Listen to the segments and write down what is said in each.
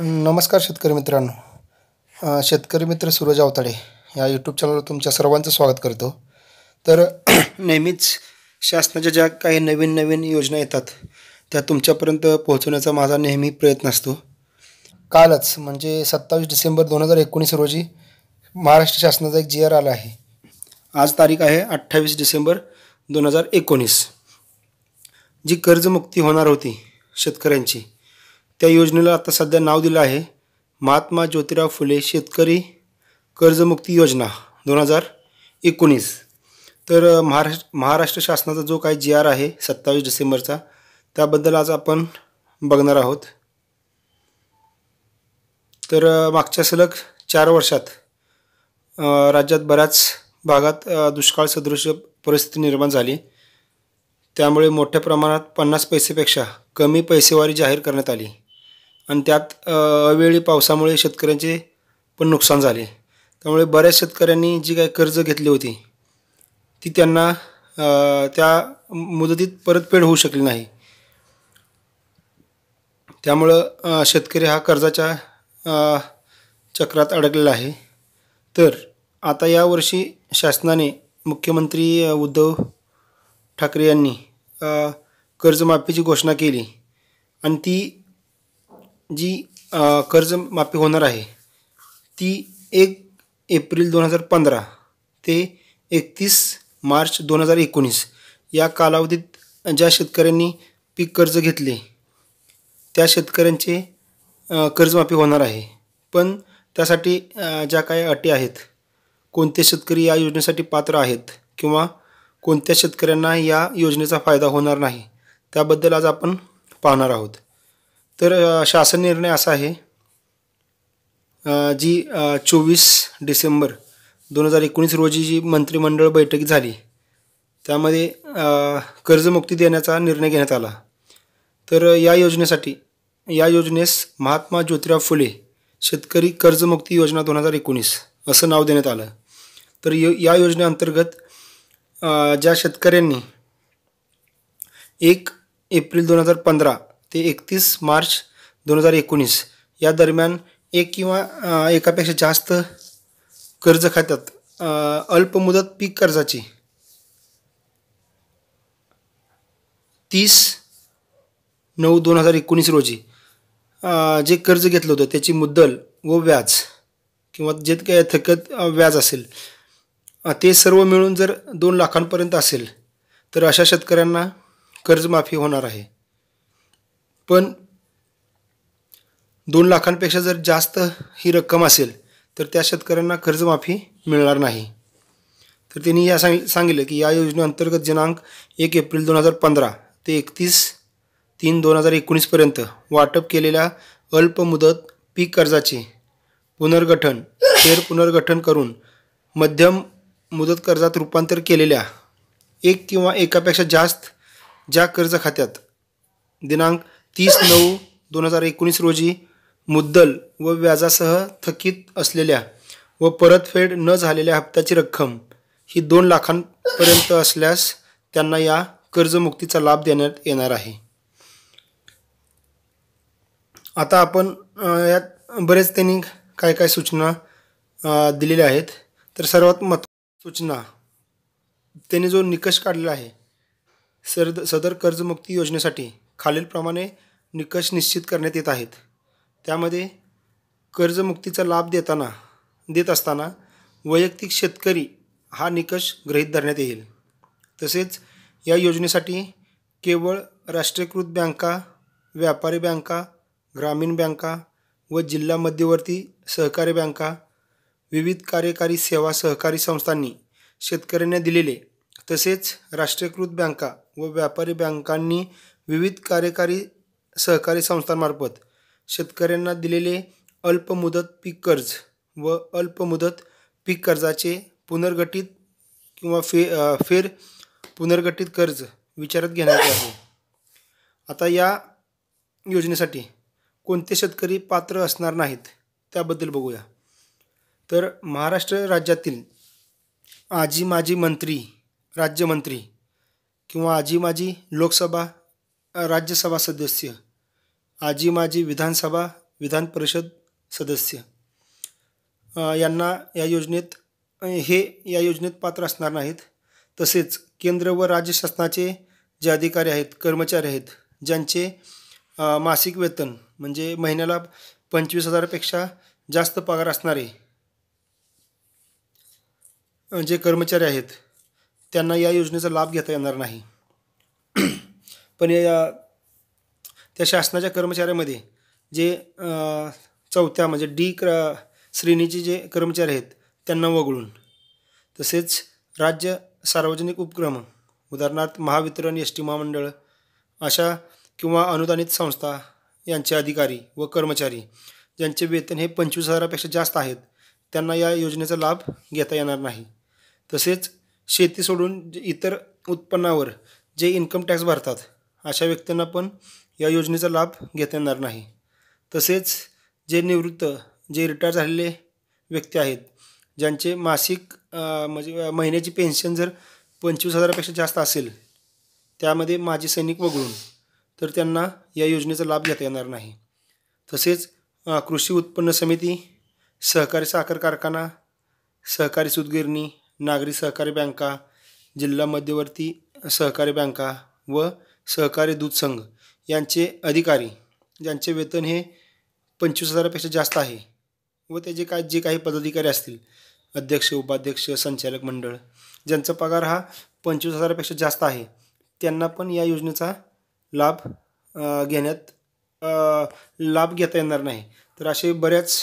नमस्कार शेतकरी मित्रांनो शेतकरी मित्र सूरज अवताडे या यूट्यूब चॅनलवर तुमच्या सर्वांचं स्वागत करतो तर नेहमीच शासनाच्या ज्या काही नवीन नवीन योजना येतात त्या तुमच्यापर्यंत पोहोचवण्याचा माझा नेहमी प्रयत्न असतो कालच म्हणजे सत्तावीस डिसेंबर दोन हजार एकोणीस रोजी महाराष्ट्र शासनाचा एक जी आर आला आहे आज तारीख आहे अठ्ठावीस डिसेंबर दोन हजार एकोणीस जी कर्जमुक्ती होणार होती शेतकऱ्यांची त्या योजनेला आता सध्या नाव दिलं आहे महात्मा ज्योतिराव फुले शेतकरी कर्जमुक्ती योजना दोन हजार एकोणीस तर महाराष्ट्र महाराष्ट्र शासनाचा जो काही जी आर आहे सत्तावीस डिसेंबरचा त्याबद्दल आज आपण बघणार आहोत तर मागच्या सलग चार वर्षात राज्यात बऱ्याच भागात दुष्काळ सदृश परिस्थिती निर्माण झाली त्यामुळे मोठ्या प्रमाणात पन्नास पैसेपेक्षा कमी पैसेवारी जाहीर करण्यात आली आणि त्यात अवेळी पावसामुळे शेतकऱ्यांचे पण नुकसान झाले त्यामुळे बऱ्याच शेतकऱ्यांनी जी काही कर्ज घेतली होती ती त्यांना त्या मुदतीत परतफेड होऊ शकली नाही त्यामुळं शेतकरी हा कर्जाच्या चक्रात अडकलेला आहे तर आता यावर्षी शासनाने मुख्यमंत्री उद्धव ठाकरे यांनी कर्जमाफीची घोषणा केली आणि ती जी कर्जमाफी होणार आहे ती एक एप्रिल दोन हजार पंधरा ते एकतीस मार्च दोन हजार एकोणीस या कालावधीत ज्या शेतकऱ्यांनी पीक कर्ज घेतले त्या शेतकऱ्यांचे कर्जमाफी होणार आहे पण त्यासाठी ज्या काही अटी आहेत कोणते शेतकरी या योजनेसाठी पात्र आहेत किंवा कोणत्या शेतकऱ्यांना या योजनेचा फायदा होणार नाही त्याबद्दल आज आपण पाहणार आहोत तर शासन निर्णय असा आहे जी चोवीस डिसेंबर दोन हजार एकोणीस रोजी जी मंत्रिमंडळ बैठक झाली त्यामध्ये कर्जमुक्ती देण्याचा निर्णय घेण्यात आला तर या योजनेसाठी या योजनेस महात्मा ज्योतिराव फुले शेतकरी कर्जमुक्ती योजना दोन हजार एकोणीस असं नाव देण्यात आलं तर यो या योजनेअंतर्गत ज्या शेतकऱ्यांनी एक एप्रिल दोन हजार पंधरा ते एकतीस मार्च दोन हजार एकोणीस या दरम्यान एक किंवा एकापेक्षा जास्त कर्ज खात्यात अल्पमुदत पीक कर्जाची तीस नऊ दोन हजार एकोणीस रोजी जे कर्ज घेतलं होतं त्याची मुद्दल व व्याज किंवा जे काही थकत व्याज असेल ते सर्व मिळून जर दोन लाखांपर्यंत असेल तर अशा शेतकऱ्यांना कर्जमाफी होणार आहे पण दोन लाखांपेक्षा जर जास्त ही रक्कम असेल तर त्या शेतकऱ्यांना कर्जमाफी मिळणार नाही तर त्यांनी या सांग सांगितलं की या योजनेअंतर्गत दिनांक एक एप्रिल दोन हजार पंधरा ते एकतीस तीन दोन हजार एकोणीसपर्यंत वाटप केलेल्या अल्पमुदत पीक कर्जाचे पुनर्गठन फेर पुनर्गठन करून मध्यम मुदत कर्जात रूपांतर केलेल्या एक किंवा एकापेक्षा जास्त ज्या कर्ज खात्यात दिनांक तीस नऊ दोन हजार एकोणीस रोजी मुद्दल व व्याजासह थकीत असलेल्या व परतफेड न झालेल्या हप्त्याची रक्कम ही दोन लाखांपर्यंत असल्यास त्यांना या कर्जमुक्तीचा लाभ देण्यात येणार आहे आता आपण यात बरेच त्यांनी काय काय सूचना दिलेल्या आहेत तर सर्वात मत सूचना त्यांनी जो निकष काढलेला आहे सर सदर कर्जमुक्ती योजनेसाठी खालीलप्रमाणे निकष निश्चित करण्यात येत आहेत त्यामध्ये कर्जमुक्तीचा लाभ देताना देत असताना वैयक्तिक शेतकरी हा निकष गृहीत धरण्यात येईल तसेच या योजनेसाठी केवळ राष्ट्रीयकृत बँका व्यापारी बँका ग्रामीण बँका व जिल्हा मध्यवर्ती सहकारी बँका विविध कार्यकारी सेवा सहकारी संस्थांनी शेतकऱ्यांना दिलेले तसेच राष्ट्रीयकृत बँका व व्यापारी बँकांनी विविध कार्यकारी सहकारी संस्थांमार्फत शेतकऱ्यांना दिलेले अल्पमुदत पीक कर्ज व अल्पमुदत पीक कर्जाचे पुनर्गठित किंवा फे फेर पुनर्गठित कर्ज विचारात घेण्यात आहे आता या योजनेसाठी कोणते शेतकरी पात्र असणार नाहीत त्याबद्दल बघूया तर महाराष्ट्र राज्यातील आजी माजी मंत्री राज्यमंत्री किंवा आजी माजी लोकसभा राज्यसभा सदस्य आजी माजी विधानसभा विधान परिषद सदस्य यांना या योजनेत हे या योजनेत पात्र असणार नाहीत तसेच केंद्र व राज्य शासनाचे जे अधिकारी आहेत कर्मचारी आहेत ज्यांचे मासिक वेतन म्हणजे महिन्याला पंचवीस हजारापेक्षा जास्त पगार असणारे जे कर्मचारी आहेत त्यांना या योजनेचा लाभ घेता येणार नाही पण या त्या शासनाच्या कर्मचाऱ्यामध्ये जे चौथ्या म्हणजे डी क्र श्रेणीचे जे कर्मचारी आहेत त्यांना वगळून तसेच राज्य सार्वजनिक उपक्रम उदाहरणार्थ महावितरण एस टी महामंडळ अशा किंवा अनुदानित संस्था यांचे अधिकारी व कर्मचारी ज्यांचे वेतन हे पंचवीस हजारापेक्षा जास्त आहेत त्यांना या योजनेचा लाभ घेता येणार नाही तसेच शेती सोडून इतर उत्पन्नावर जे इन्कम टॅक्स भरतात अशा व्यक्तींना पण या योजनेचा लाभ घेता येणार नाही तसेच जे निवृत्त जे रिटायर झालेले व्यक्ती आहेत ज्यांचे मासिक म्हणजे महिन्याची पेन्शन जर पंचवीस हजारापेक्षा जास्त असेल त्यामध्ये माजी सैनिक वगळून तर त्यांना या योजनेचा लाभ घेता येणार नाही तसेच कृषी उत्पन्न समिती सहकारी साखर कारखाना सहकारी सुदगिरणी नागरी सहकारी बँका जिल्हा मध्यवर्ती सहकारी बँका व सहकारी दूध संघ यांचे अधिकारी ज्यांचे वेतन हे पंचवीस हजारापेक्षा जास्त आहे व त्याचे काय जे काही पदाधिकारी असतील अध्यक्ष उपाध्यक्ष संचालक मंडळ ज्यांचा पगार हा पंचवीस हजारापेक्षा जास्त आहे त्यांना पण या योजनेचा लाभ घेण्यात लाभ घेता येणार नाही तर असे बऱ्याच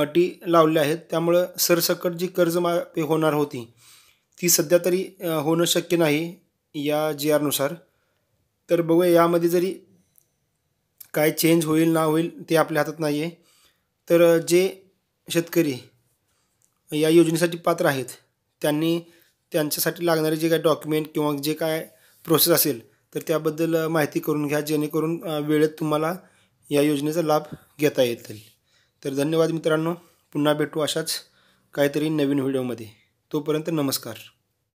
अटी लावल्या आहेत त्यामुळं सरसकट जी कर्जमाफी होणार होती ती सध्या तरी होणं शक्य नाही या जी आरनुसार तर बघूया यामध्ये जरी काय चेंज होईल ना होईल ते आपल्या हातात नाही आहे तर जे शेतकरी या योजनेसाठी पात्र आहेत त्यांनी त्यांच्यासाठी लागणारे जे काय डॉक्युमेंट किंवा जे काय प्रोसेस असेल तर त्याबद्दल माहिती करून घ्या जेणेकरून वेळेत तुम्हाला या योजनेचा लाभ घेता येतील तर धन्यवाद मित्रांनो पुन्हा भेटू अशाच काहीतरी नवीन व्हिडिओमध्ये तोपर्यंत नमस्कार